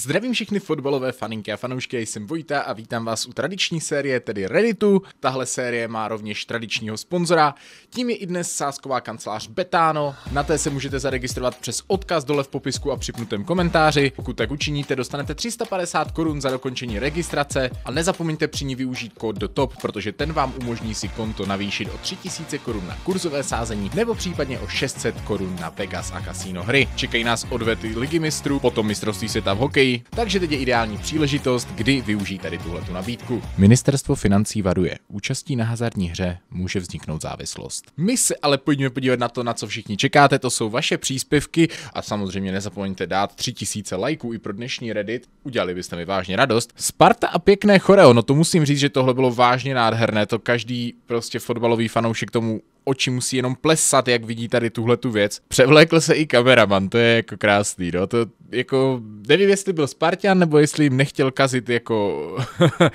Zdravím všechny fotbalové faninky a fanoušky, jsem Vojta a vítám vás u tradiční série, tedy Redditu. Tahle série má rovněž tradičního sponzora. Tím je i dnes sásková kancelář Betano. Na té se můžete zaregistrovat přes odkaz dole v popisku a připnutém komentáři. Pokud tak učiníte, dostanete 350 korun za dokončení registrace a nezapomeňte při ní využít kód do top, protože ten vám umožní si konto navýšit o 3000 korun na kurzové sázení nebo případně o 600 korun na Vegas a kasino hry. Čekají nás odvety ligy mistrů, potom mistrovství světa v hokeji prodeji. takže teď je ideální příležitost, kdy využijí tady tuhle nabídku. Ministerstvo financí varuje, účastí na hazardní hře může vzniknout závislost. My se ale pojďme podívat na to, na co všichni čekáte, to jsou vaše příspěvky a samozřejmě nezapomeňte dát 3000 lajků i pro dnešní Reddit, udělali byste mi vážně radost. Sparta a pěkné choreo, no to musím říct, že tohle bylo vážně nádherné, to každý prostě fotbalový fanoušek tomu oči musí jenom plesat, jak vidí tady tuhle tu věc. Převlékl se i kameraman, to je jako krásný, no, to jako, nevím, jestli byl Spartan, nebo jestli jim nechtěl kazit jako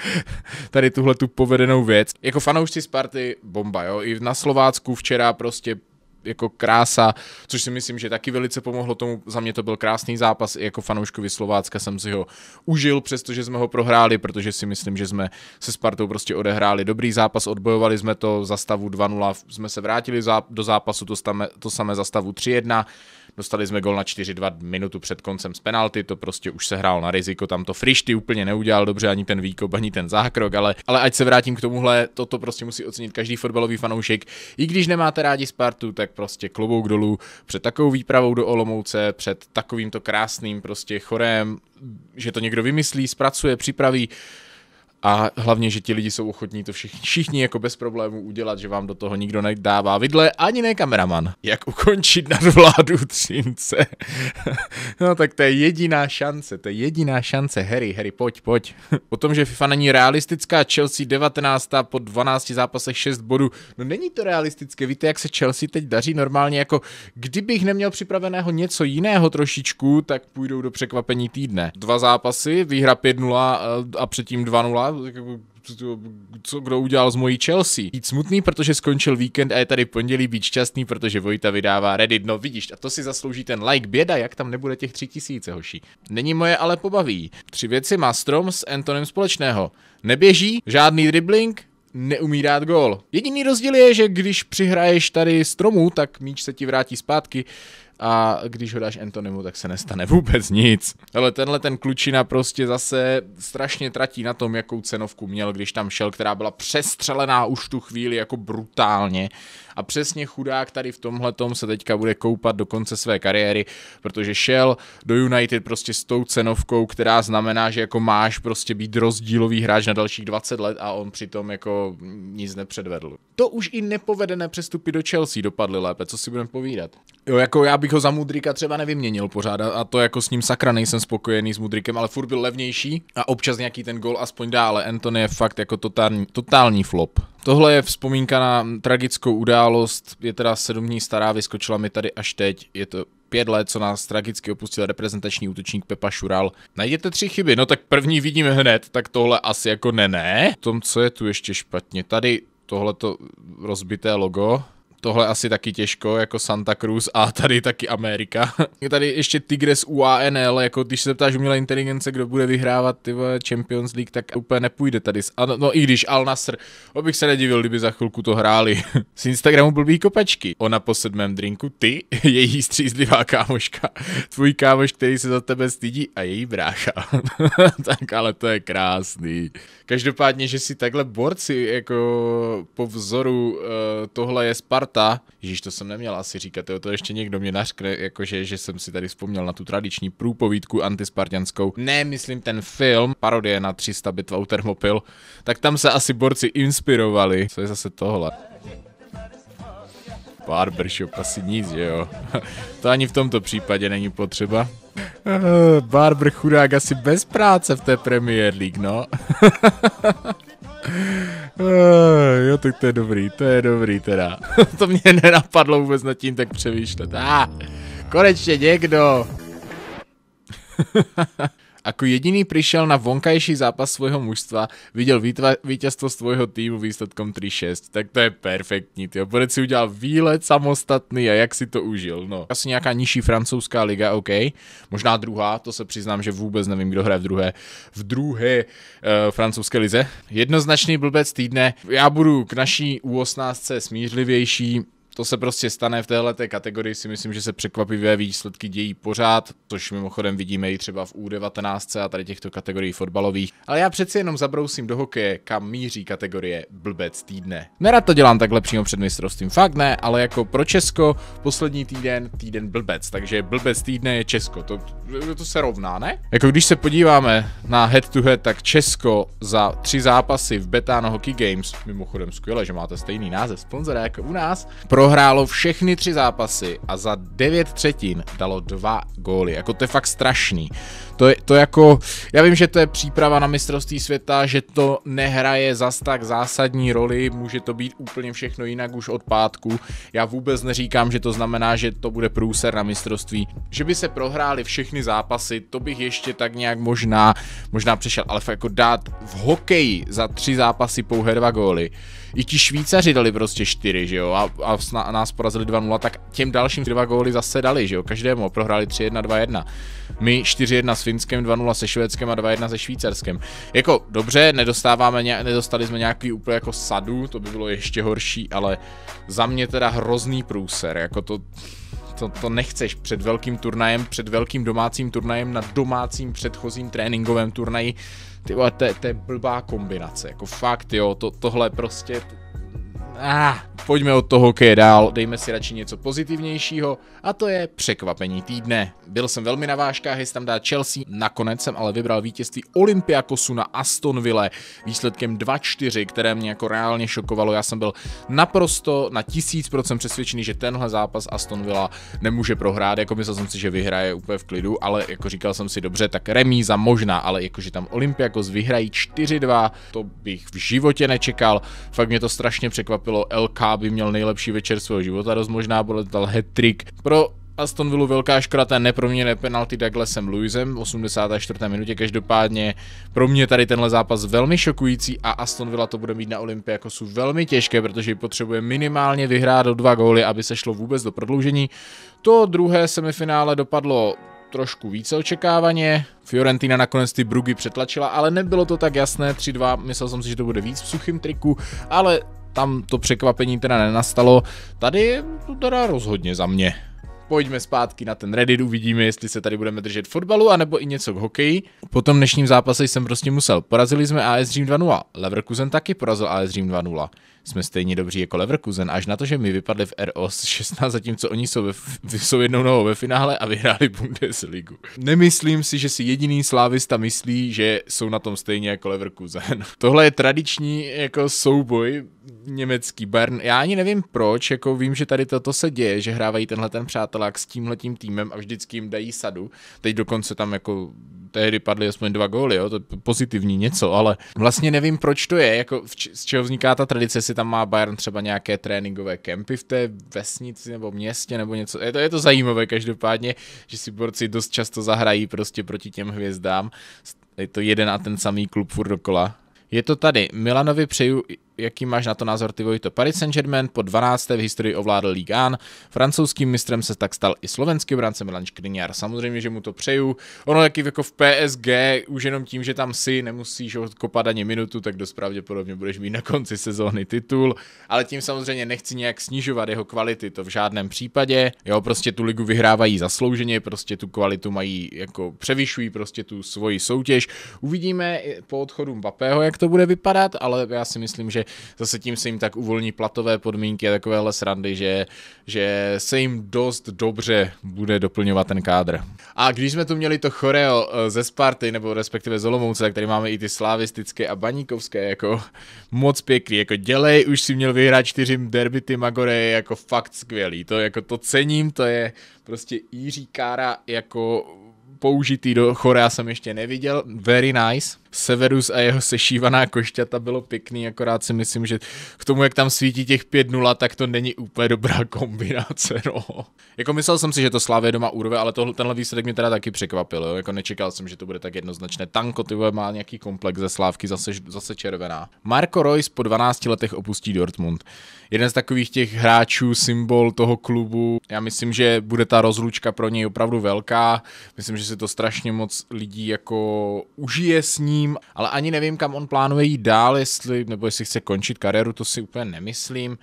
tady tuhle tu povedenou věc. Jako fanoušci Sparty bomba, jo, i na Slovácku včera prostě jako krása, což si myslím, že taky velice pomohlo tomu. Za mě to byl krásný zápas, i jako fanouškovi Slovácka jsem si ho užil, přestože jsme ho prohráli, protože si myslím, že jsme se Spartou prostě odehráli dobrý zápas, odbojovali jsme to za stavu 2-0, jsme se vrátili do zápasu, to, stame, to samé za stavu 3 Dostali jsme gol na 4-2 minutu před koncem z penalty, to prostě už se hrál na riziko, tam to Frišty úplně neudělal dobře, ani ten výkop, ani ten zákrok, ale, ale ať se vrátím k tomuhle, toto prostě musí ocenit každý fotbalový fanoušek. I když nemáte rádi Spartu, tak prostě klobouk dolů před takovou výpravou do Olomouce, před takovýmto krásným prostě chorem, že to někdo vymyslí, zpracuje, připraví, a hlavně, že ti lidi jsou ochotní to všichni, všichni jako bez problémů udělat, že vám do toho nikdo nedává vidle, ani ne kameraman. Jak ukončit nadvládu třince? no tak to je jediná šance, to je jediná šance. Harry, Harry, pojď, pojď. o tom, že FIFA není realistická, Chelsea 19. po 12 zápasech 6 bodů. No není to realistické, víte, jak se Chelsea teď daří normálně, jako kdybych neměl připraveného něco jiného trošičku, tak půjdou do překvapení týdne. Dva zápasy, výhra 5-0 eh, a předtím 2-0, jako, co kdo udělal z mojí Chelsea. Být smutný, protože skončil víkend a je tady pondělí, být šťastný, protože Vojta vydává Reddit. No vidíš, a to si zaslouží ten like. Běda, jak tam nebude těch tři tisíce, hoší. Není moje, ale pobaví. Tři věci má Strom s Antonem společného. Neběží, žádný dribbling, neumí dát gól. Jediný rozdíl je, že když přihraješ tady stromu, tak míč se ti vrátí zpátky a když ho dáš Antonimu, tak se nestane vůbec nic. Ale tenhle ten klučina prostě zase strašně tratí na tom, jakou cenovku měl, když tam šel, která byla přestřelená už tu chvíli jako brutálně a přesně chudák tady v tomhle tom se teďka bude koupat do konce své kariéry, protože šel do United prostě s tou cenovkou, která znamená, že jako máš prostě být rozdílový hráč na dalších 20 let a on přitom jako nic nepředvedl. To už i nepovedené přestupy do Chelsea dopadly lépe, co si budeme povídat. Jo, jako já bych ho za Mudrika třeba nevyměnil pořád a to jako s ním sakra nejsem spokojený s Mudrikem, ale furt byl levnější a občas nějaký ten gol aspoň dále. Anthony je fakt jako totální, totální flop. Tohle je vzpomínka na tragickou událost, je teda sedm dní stará, vyskočila mi tady až teď, je to pět let, co nás tragicky opustil reprezentační útočník Pepa Šural. Najděte tři chyby, no tak první vidím hned, tak tohle asi jako ne, ne. V tom, co je tu ještě špatně, tady tohleto rozbité logo, tohle asi taky těžko, jako Santa Cruz a tady taky Amerika. Je tady ještě Tigres UANL, jako když se ptáš umělé inteligence, kdo bude vyhrávat ty Champions League, tak úplně nepůjde tady. Ano, no i když Al Nasr, obych se nedivil, kdyby za chvilku to hráli. Z Instagramu blbý kopačky. Ona po sedmém drinku, ty, její střízlivá kámoška, tvůj kámoš, který se za tebe stydí a její brácha. tak ale to je krásný. Každopádně, že si takhle borci jako po vzoru uh, tohle je Sparta, Ježíš, to jsem neměl asi říkat, jo, to ještě někdo mě nařkne, jakože, že jsem si tady vzpomněl na tu tradiční průpovídku antispartianskou. Ne, myslím ten film, parodie na 300 bitva u Thermopyl, tak tam se asi borci inspirovali. Co je zase tohle? Barbershop asi nic, že jo. To ani v tomto případě není potřeba. Eh, barber chudák asi bez práce v té Premier League, no. Eh, jo, tak to je dobrý, to je dobrý teda. to mě nenapadlo vůbec nad tím tak přemýšlet. Ah, konečně někdo. Ako jediný prišiel na vonkajší zápas svojho mužstva, viděl vítězstvo svojho týmu výsledkom 3-6. Tak to je perfektní, tyjo. Borec si udělal výlet samostatný a jak si to užil, no. Asi nějaká nižší francouzská liga, OK. Možná druhá, to se přiznám, že vůbec nevím, kdo hraje v druhé. V druhé uh, francouzské lize. Jednoznačný blbec týdne. Já budu k naší U18 smířlivější, to se prostě stane v téhle té kategorii, si myslím, že se překvapivé výsledky dějí pořád, což mimochodem vidíme i třeba v U19 a tady těchto kategorií fotbalových. Ale já přeci jenom zabrousím do hokeje, kam míří kategorie blbec týdne. Nerad to dělám takhle přímo před mistrovstvím, fakt ne, ale jako pro Česko poslední týden, týden blbec, takže blbec týdne je Česko, to, to se rovná, ne? Jako když se podíváme na head to head, tak Česko za tři zápasy v Betano Hockey Games, mimochodem skvěle, že máte stejný název sponzora jako u nás, pro prohrálo všechny tři zápasy a za 9 třetin dalo dva góly. Jako to je fakt strašný. To je to jako, já vím, že to je příprava na mistrovství světa, že to nehraje zas tak zásadní roli, může to být úplně všechno jinak už od pátku. Já vůbec neříkám, že to znamená, že to bude průser na mistrovství. Že by se prohráli všechny zápasy, to bych ještě tak nějak možná, možná přešel, ale jako dát v hokeji za tři zápasy pouhé dva góly, i ti Švýcaři dali prostě 4, že jo, a, a, nás porazili 2-0, tak těm dalším dva góly zase dali, že jo, každému, prohráli 3-1, 2-1. My 4-1 s Finskem, 2-0 se Švédskem a 2-1 se Švýcarskem. Jako, dobře, nedostáváme, nedostali jsme nějaký úplně jako sadu, to by bylo ještě horší, ale za mě teda hrozný průser, jako to to, to nechceš před velkým turnajem, před velkým domácím turnajem na domácím předchozím tréninkovém turnaji ty vole, to, to je blbá kombinace, jako fakt jo, to, tohle prostě, Ah, pojďme od toho hokeje dál, dejme si radši něco pozitivnějšího a to je překvapení týdne. Byl jsem velmi na vážkách, jestli tam dá Chelsea, nakonec jsem ale vybral vítězství Olympiakosu na Astonville výsledkem 2-4, které mě jako reálně šokovalo. Já jsem byl naprosto na tisíc procent přesvědčený, že tenhle zápas Astonvilla nemůže prohrát, jako myslel jsem si, že vyhraje úplně v klidu, ale jako říkal jsem si dobře, tak remíza možná, ale jakože tam Olympiakos vyhrají 4-2, to bych v životě nečekal, fakt mě to strašně překvapilo překvapilo, LK by měl nejlepší večer svého života, dost možná byl dal hat-trick. Pro Aston Villa velká škoda té neproměné penalty Douglasem v 84. minutě, každopádně pro mě tady tenhle zápas velmi šokující a Aston Villa to bude mít na Olympiakosu velmi těžké, protože potřebuje minimálně vyhrát do dva góly, aby se šlo vůbec do prodloužení. To druhé semifinále dopadlo trošku více očekávaně. Fiorentina nakonec ty Brugy přetlačila, ale nebylo to tak jasné. 3-2, myslel jsem si, že to bude víc v suchém triku, ale tam to překvapení teda nenastalo. Tady to teda rozhodně za mě. Pojďme zpátky na ten Reddit, uvidíme, jestli se tady budeme držet fotbalu, anebo i něco k hokeji. Po tom dnešním zápase jsem prostě musel. Porazili jsme AS Dream 2-0. Leverkusen taky porazil AS Dream 2-0. Jsme stejně dobří jako Leverkusen, až na to, že my vypadli v RO z 16, zatímco oni jsou, ve, jsou jednou nohou ve finále a vyhráli Bundesligu. Nemyslím si, že si jediný slávista myslí, že jsou na tom stejně jako Leverkusen. Tohle je tradiční jako souboj německý Bern. Já ani nevím proč, jako vím, že tady toto se děje, že hrávají tenhle ten přátelák s tímhletím týmem a vždycky jim dají sadu. Teď dokonce tam jako tehdy padly aspoň dva góly, jo, to je pozitivní něco, ale vlastně nevím, proč to je, jako v, z čeho vzniká ta tradice, si tam má Bayern třeba nějaké tréninkové kempy v té vesnici nebo městě nebo něco, je to, je to zajímavé každopádně, že si borci dost často zahrají prostě proti těm hvězdám, je to jeden a ten samý klub furt dokola. Je to tady. Milanovi přeju jaký máš na to názor ty Vojto? Paris Saint-Germain po 12. v historii ovládl Ligue 1, francouzským mistrem se tak stal i slovenský obránce Milan Škriniar. Samozřejmě, že mu to přeju. Ono taky jako v PSG, už jenom tím, že tam si nemusíš odkopat ani minutu, tak dost pravděpodobně budeš mít na konci sezóny titul, ale tím samozřejmě nechci nějak snižovat jeho kvality, to v žádném případě. Jo, prostě tu ligu vyhrávají zaslouženě, prostě tu kvalitu mají jako převyšují prostě tu svoji soutěž. Uvidíme po odchodu Mbappého, jak to bude vypadat, ale já si myslím, že zase tím se jim tak uvolní platové podmínky a takovéhle srandy, že, že se jim dost dobře bude doplňovat ten kádr. A když jsme tu měli to choreo eh, ze Sparty, nebo respektive z Olomouce, tak tady máme i ty slavistické a baníkovské, jako moc pěkný, jako dělej, už si měl vyhrát čtyřím derby ty Magore, je jako fakt skvělý, to jako to cením, to je prostě Jiří Kára jako použitý do chorea jsem ještě neviděl, very nice. Severus a jeho sešívaná košťata bylo pěkný, akorát si myslím, že k tomu, jak tam svítí těch 5-0, tak to není úplně dobrá kombinace, no. Jako myslel jsem si, že to Slávě doma urve, ale tohle, tenhle výsledek mě teda taky překvapil, jo. Jako nečekal jsem, že to bude tak jednoznačné. Tanko, ty má nějaký komplex ze Slávky, zase, zase červená. Marco Royce po 12 letech opustí Dortmund. Jeden z takových těch hráčů, symbol toho klubu. Já myslím, že bude ta rozlučka pro něj opravdu velká. Myslím, že si to strašně moc lidí jako užije s ní zatím, ale ani nevím, kam on plánuje jít dál, jestli, nebo jestli chce končit kariéru, to si úplně nemyslím.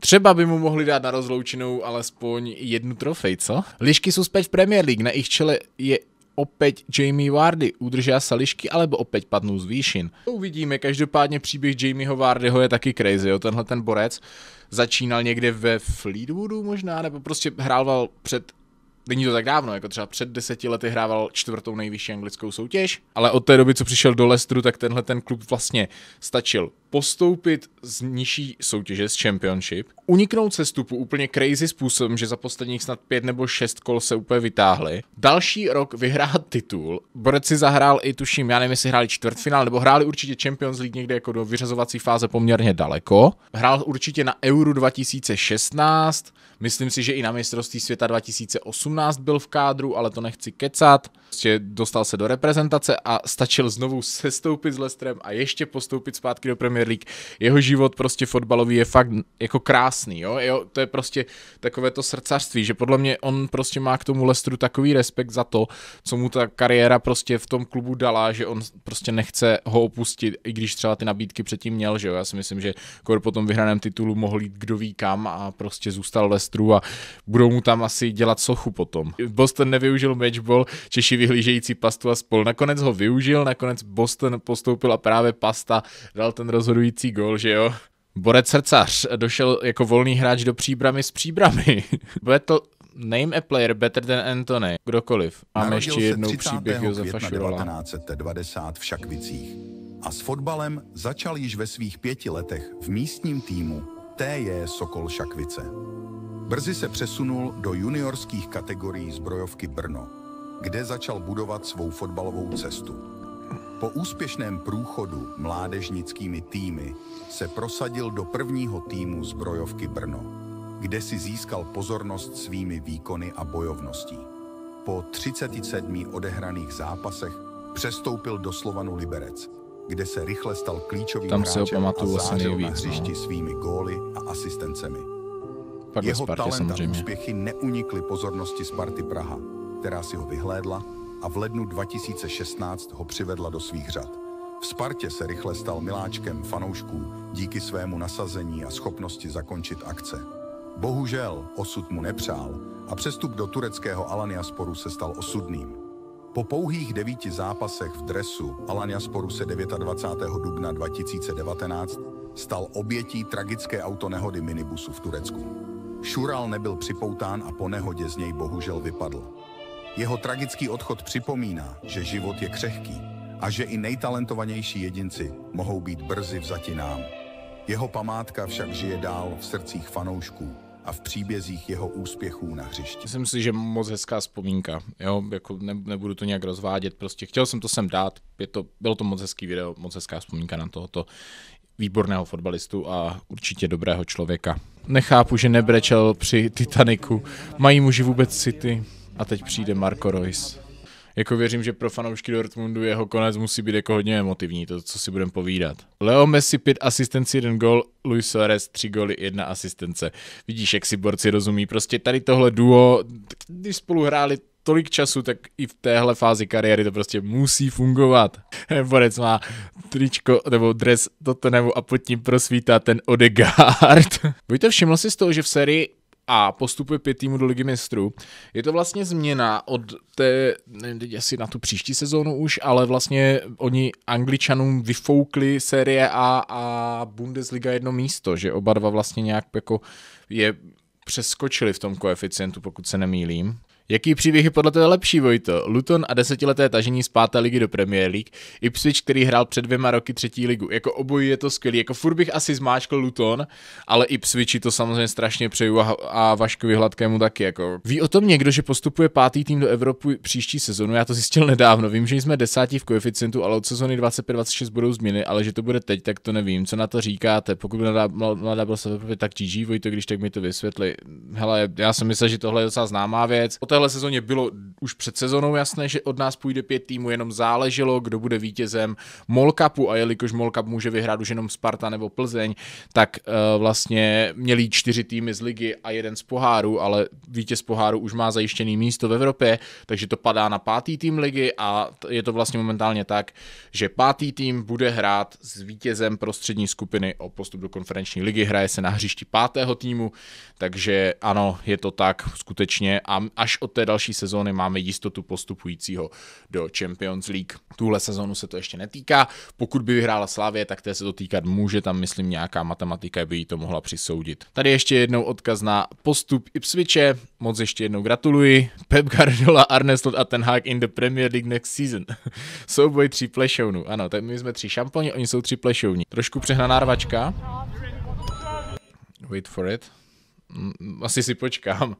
Třeba by mu mohli dát na rozloučenou alespoň jednu trofej, co? Lišky jsou zpět v Premier League, na jejich čele je opět Jamie Vardy. Udržá se lišky alebo opět padnou z výšin? Uvidíme, každopádně příběh Jamieho Vardyho je taky crazy, jo? tenhle ten borec začínal někde ve Fleetwoodu možná, nebo prostě hrával před Není to tak dávno, jako třeba před deseti lety hrával čtvrtou nejvyšší anglickou soutěž, ale od té doby, co přišel do Leicesteru, tak tenhle ten klub vlastně stačil postoupit z nižší soutěže z Championship, uniknout se stupu úplně crazy způsobem, že za posledních snad pět nebo šest kol se úplně vytáhli, další rok vyhrát titul, Borec si zahrál i tuším, já nevím, jestli hráli čtvrtfinál, nebo hráli určitě Champions League někde jako do vyřazovací fáze poměrně daleko, hrál určitě na Euro 2016, myslím si, že i na mistrovství světa 2018 byl v kádru, ale to nechci kecat, prostě dostal se do reprezentace a stačil znovu sestoupit s Lestrem a ještě postoupit zpátky do premiéry Premier League. Jeho život prostě fotbalový je fakt jako krásný, jo? jo to je prostě takové to srdcařství, že podle mě on prostě má k tomu Lestru takový respekt za to, co mu ta kariéra prostě v tom klubu dala, že on prostě nechce ho opustit, i když třeba ty nabídky předtím měl, že jo? Já si myslím, že Kor po tom vyhraném titulu mohl jít kdo ví kam a prostě zůstal Lestru a budou mu tam asi dělat sochu potom. Boston nevyužil matchball, Češi vyhlížející pastu a spol. Nakonec ho využil, nakonec Boston postoupil a právě pasta dal ten rozhodnutí rozhodující gol, že jo? Borec Srdcař došel jako volný hráč do příbramy s příbramy. Bude to name a player better than Anthony, kdokoliv. Máme Narodil ještě jednou příběh Josefa Šurola. 1990 v Šakvicích a s fotbalem začal již ve svých pěti letech v místním týmu TJ Sokol Šakvice. Brzy se přesunul do juniorských kategorií zbrojovky Brno, kde začal budovat svou fotbalovou cestu. Po úspěšném průchodu mládežnickými týmy se prosadil do prvního týmu zbrojovky Brno, kde si získal pozornost svými výkony a bojovností. Po 37 odehraných zápasech přestoupil do Slovanu Liberec, kde se rychle stal klíčovým Tam hráčem a zářil na no. hřišti no. svými góly a asistencemi. Pak Jeho Spartě, talent samozřejmě. a úspěchy neunikly pozornosti Sparty Praha, která si ho vyhlédla a v lednu 2016 ho přivedla do svých řad. V Spartě se rychle stal miláčkem fanoušků díky svému nasazení a schopnosti zakončit akce. Bohužel osud mu nepřál a přestup do tureckého Alaniasporu se stal osudným. Po pouhých devíti zápasech v dresu Alaniasporu se 29. dubna 2019 stal obětí tragické autonehody minibusu v Turecku. Šural nebyl připoután a po nehodě z něj bohužel vypadl. Jeho tragický odchod připomíná, že život je křehký a že i nejtalentovanější jedinci mohou být brzy vzati nám. Jeho památka však žije dál v srdcích fanoušků a v příbězích jeho úspěchů na hřišti. Myslím si, že moc hezká vzpomínka. Jo? Jako ne, nebudu to nějak rozvádět, prostě chtěl jsem to sem dát. Je to, bylo to moc hezký video, moc hezká vzpomínka na tohoto výborného fotbalistu a určitě dobrého člověka. Nechápu, že nebrečel při Titaniku. Mají muži vůbec city. A teď přijde Marco Reus. Jako věřím, že pro fanoušky Dortmundu jeho konec musí být jako hodně emotivní, to, co si budeme povídat. Leo Messi 5 asistenci, 1 gol, Luis Suarez 3 goly, 1 asistence. Vidíš, jak si borci rozumí. Prostě tady tohle duo, když spolu hráli tolik času, tak i v téhle fázi kariéry to prostě musí fungovat. Borec má tričko nebo dres toto nebo a pod tím prosvítá ten Odegaard. Vojto, všiml jsi z toho, že v sérii a postupuje pět týmů do ligy mistrů. Je to vlastně změna od té, nevím, asi na tu příští sezónu už, ale vlastně oni Angličanům vyfoukli Série A a Bundesliga jedno místo, že oba dva vlastně nějak jako je přeskočili v tom koeficientu, pokud se nemýlím. Jaký příběh je podle tebe lepší, Vojto? Luton a desetileté tažení z páté ligy do Premier League, Ipswich, který hrál před dvěma roky třetí ligu. Jako obojí je to skvělý, jako furt bych asi zmáčkl Luton, ale Ipswichi to samozřejmě strašně přeju a, a Vaškovi Hladkému taky. Jako. Ví o tom někdo, že postupuje pátý tým do Evropy příští sezonu? Já to zjistil nedávno. Vím, že jsme desátí v koeficientu, ale od sezony 25-26 budou změny, ale že to bude teď, tak to nevím. Co na to říkáte? Pokud mladá, mladá byla se tak GG, Vojto, když tak mi to vysvětli. Hele, já jsem myslel, že tohle je docela známá věc. O téhle sezóně bylo už před sezónou jasné, že od nás půjde pět týmů, jenom záleželo, kdo bude vítězem Molkapu a jelikož Molkap může vyhrát už jenom Sparta nebo Plzeň, tak uh, vlastně měli čtyři týmy z ligy a jeden z poháru, ale vítěz poháru už má zajištěný místo v Evropě, takže to padá na pátý tým ligy a je to vlastně momentálně tak, že pátý tým bude hrát s vítězem prostřední skupiny o postup do konferenční ligy, hraje se na hřišti pátého týmu, takže ano, je to tak skutečně a až od od té další sezóny máme jistotu postupujícího do Champions League. Tuhle sezónu se to ještě netýká. Pokud by vyhrála Slávě, tak té se to týkat může, tam myslím nějaká matematika by jí to mohla přisoudit. Tady ještě jednou odkaz na postup Ipswiche. Moc ještě jednou gratuluji. Pep Guardiola, Arne Slot a Ten Hag in the Premier League next season. Souboj tří plešounů. Ano, tak my jsme tři šamponi, oni jsou tři plešouní. Trošku přehnaná rvačka. Wait for it. Mm, asi si počkám.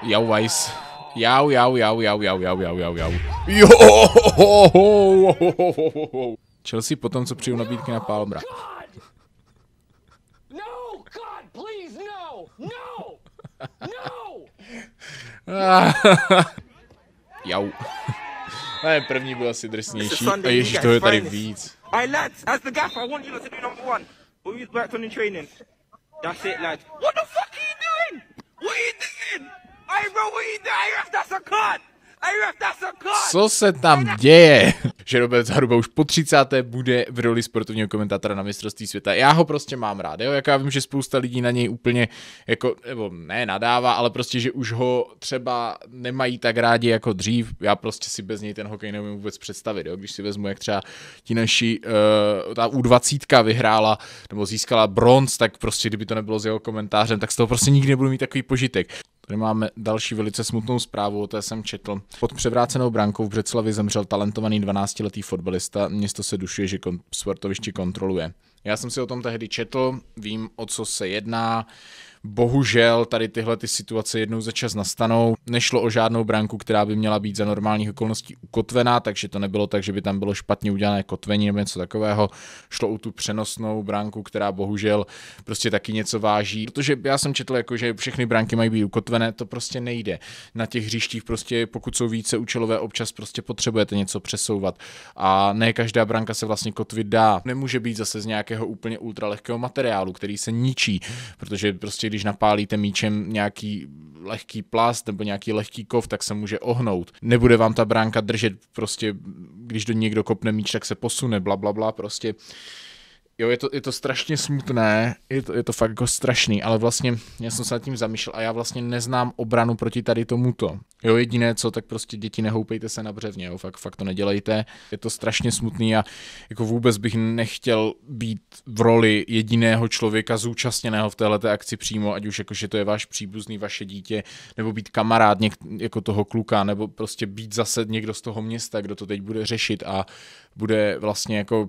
Jau Jauweis. Jau, jau, jau, jau, jau, jau, jau, jau, jau. Jo! ho, ho, ho, ho, ho, ho, ho, ho. Chelsea potom, co přijdu nabídky na Palmra. No, God, please, no! No! No! Jau. Ne, první byl asi drsnější. A ježíš, toho je tady víc. Hey, lads, as the gaffer, I want you to be number one. We'll use worked on the training. That's it, lads. What the fuck? Co se tam děje? Že Robert Zaruba už po 30. bude v roli sportovního komentátora na mistrovství světa. Já ho prostě mám rád, jo? Jak já vím, že spousta lidí na něj úplně, jako, nebo ne nadává, ale prostě, že už ho třeba nemají tak rádi jako dřív. Já prostě si bez něj ten hokej neumím vůbec představit, jo? Když si vezmu, jak třeba ti naši, uh, ta U20 vyhrála nebo získala bronz, tak prostě kdyby to nebylo s jeho komentářem, tak z toho prostě nikdy nebudu mít takový požitek. Tady máme další velice smutnou zprávu, o té jsem četl. Pod převrácenou brankou v Břeclavi zemřel talentovaný 12-letý fotbalista. Město se dušuje, že kon- sportoviště kontroluje. Já jsem si o tom tehdy četl, vím, o co se jedná bohužel tady tyhle ty situace jednou za čas nastanou. Nešlo o žádnou branku, která by měla být za normálních okolností ukotvená, takže to nebylo tak, že by tam bylo špatně udělané kotvení nebo něco takového. Šlo o tu přenosnou branku, která bohužel prostě taky něco váží. Protože já jsem četl, jako, že všechny branky mají být ukotvené, to prostě nejde. Na těch hřištích prostě, pokud jsou více účelové, občas prostě potřebujete něco přesouvat. A ne každá branka se vlastně kotvit dá. Nemůže být zase z nějakého úplně ultralehkého materiálu, který se ničí, protože prostě když napálíte míčem nějaký lehký plast nebo nějaký lehký kov, tak se může ohnout. Nebude vám ta bránka držet prostě, když do někdo kopne míč, tak se posune, bla, bla, bla, prostě Jo, je to, je to strašně smutné, je to, je to fakt jako strašný, ale vlastně já jsem se nad tím zamýšlel a já vlastně neznám obranu proti tady tomuto. Jo, jediné co, tak prostě děti nehoupejte se na břevně, jo, fakt, fakt to nedělejte. Je to strašně smutný a jako vůbec bych nechtěl být v roli jediného člověka zúčastněného v této akci přímo, ať už jakože to je váš příbuzný, vaše dítě, nebo být kamarád něk, jako toho kluka, nebo prostě být zase někdo z toho města, kdo to teď bude řešit a bude vlastně jako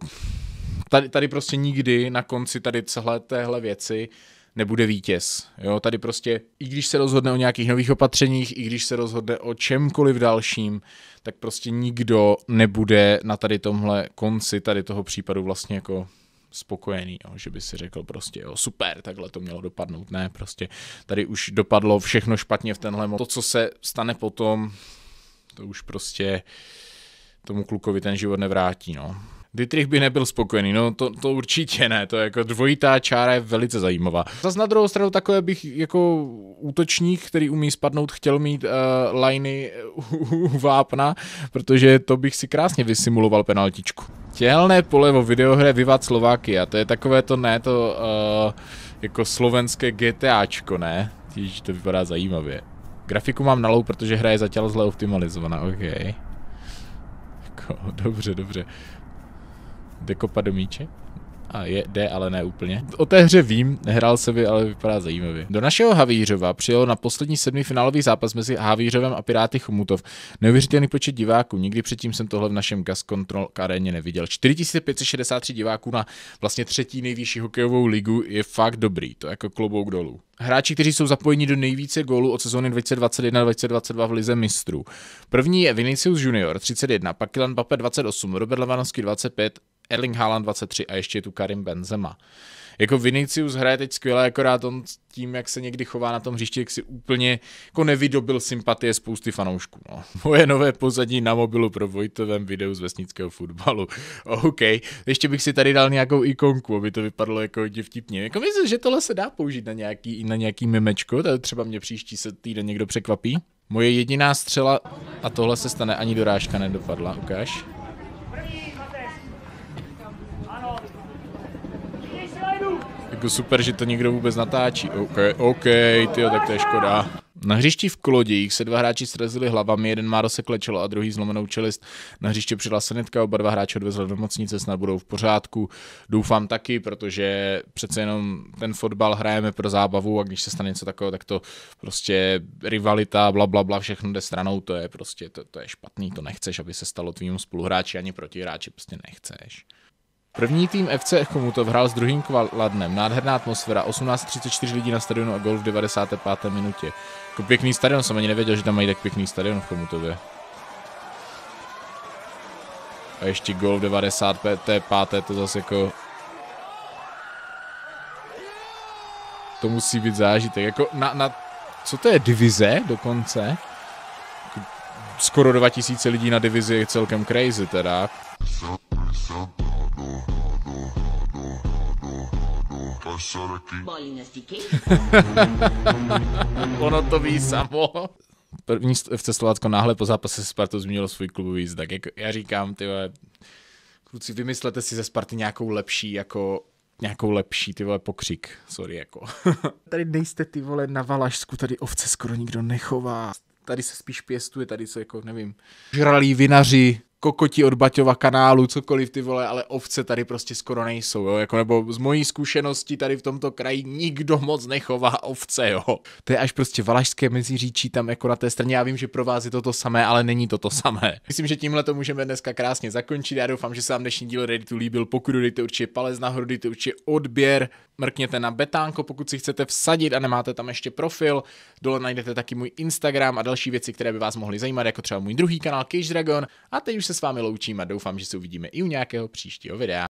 Tady, tady prostě nikdy na konci tady celé téhle věci nebude vítěz. Jo, tady prostě, i když se rozhodne o nějakých nových opatřeních, i když se rozhodne o čemkoliv dalším, tak prostě nikdo nebude na tady tomhle konci tady toho případu vlastně jako spokojený, jo, že by si řekl prostě, jo, super, takhle to mělo dopadnout. Ne, prostě tady už dopadlo všechno špatně v tenhle To, co se stane potom, to už prostě tomu klukovi ten život nevrátí, no. Dietrich by nebyl spokojený, no to, to určitě ne, to je jako dvojitá čára je velice zajímavá. Zas na druhou stranu takové bych jako útočník, který umí spadnout, chtěl mít uh, eh, liney u vápna, protože to bych si krásně vysimuloval penaltičku. Tělné pole o videohře Vivat Slovakia, to je takové to ne, to uh, jako slovenské GTAčko, ne? Tíž to vypadá zajímavě. Grafiku mám nalou, protože hra je zatím zle optimalizovaná, ok. Jako, dobře, dobře jde do míče? A je, jde, ale ne úplně. O té hře vím, nehrál se by, ale vypadá zajímavě. Do našeho Havířova přijel na poslední semifinálový zápas mezi Havířovem a Piráty Chomutov. Neuvěřitelný počet diváků, nikdy předtím jsem tohle v našem Gas Control aréně neviděl. 4563 diváků na vlastně třetí nejvyšší hokejovou ligu je fakt dobrý, to jako klobouk dolů. Hráči, kteří jsou zapojeni do nejvíce gólů od sezóny 2021-2022 v Lize mistrů. První je Vinicius Junior 31, Pakilan Bape 28, Robert Lavanovský 25, Erling Haaland 23 a ještě je tu Karim Benzema. Jako Vinicius hraje teď skvěle, akorát on tím, jak se někdy chová na tom hřišti, jak si úplně jako nevydobil sympatie spousty fanoušků. No. Moje nové pozadí na mobilu pro Vojtovém videu z vesnického fotbalu. OK, ještě bych si tady dal nějakou ikonku, aby to vypadalo jako hodně vtipně. Jako myslím, že tohle se dá použít na nějaký, na nějaký mimečko, tak třeba mě příští se týden někdo překvapí. Moje jediná střela, a tohle se stane, ani dorážka nedopadla, ukáž. jako super, že to někdo vůbec natáčí. OK, OK, tyjo, tak to je škoda. Na hřišti v Klodích se dva hráči srazili hlavami, jeden má se klečelo a druhý zlomenou čelist. Na hřiště přišla sanitka, oba dva hráče odvezli do nemocnice, snad budou v pořádku. Doufám taky, protože přece jenom ten fotbal hrajeme pro zábavu a když se stane něco takového, tak to prostě rivalita, bla, bla, bla, všechno jde stranou, to je prostě, to, to je špatný, to nechceš, aby se stalo tvým spoluhráči ani protihráči, prostě nechceš. První tým FC Chomutov hrál s druhým kvaladnem. Nádherná atmosféra, 1834 lidí na stadionu a gol v 95. minutě. Jako pěkný stadion, jsem ani nevěděl, že tam mají tak pěkný stadion v Chomutově. A ještě gol v 95. to zase jako... To musí být zážitek. Jako na, na... Co to je? Divize dokonce? Jako skoro 2000 lidí na divizi je celkem crazy teda. ono to ví samo. První v Slovácko náhle po zápase se Spartou změnilo svůj klubový znak. Jako, já říkám, ty vole, kluci, vymyslete si ze Sparty nějakou lepší, jako nějakou lepší, ty vole, pokřik, sorry, jako. tady nejste, ty vole, na Valašsku, tady ovce skoro nikdo nechová. Tady se spíš pěstuje, tady se jako, nevím, žralí vinaři, kokoti od Baťova kanálu, cokoliv ty vole, ale ovce tady prostě skoro nejsou, jo, jako nebo z mojí zkušenosti tady v tomto kraji nikdo moc nechová ovce, jo. To je až prostě valašské meziříčí tam jako na té straně, já vím, že pro vás je to to samé, ale není to to samé. Myslím, že tímhle to můžeme dneska krásně zakončit, já doufám, že se vám dnešní díl Redditu líbil, pokud dejte určitě palec nahoru, dejte určitě odběr, mrkněte na betánko, pokud si chcete vsadit a nemáte tam ještě profil, dole najdete taky můj Instagram a další věci, které by vás mohly zajímat, jako třeba můj druhý kanál Cage Dragon a teď už se se s vámi loučím a doufám, že se uvidíme i u nějakého příštího videa.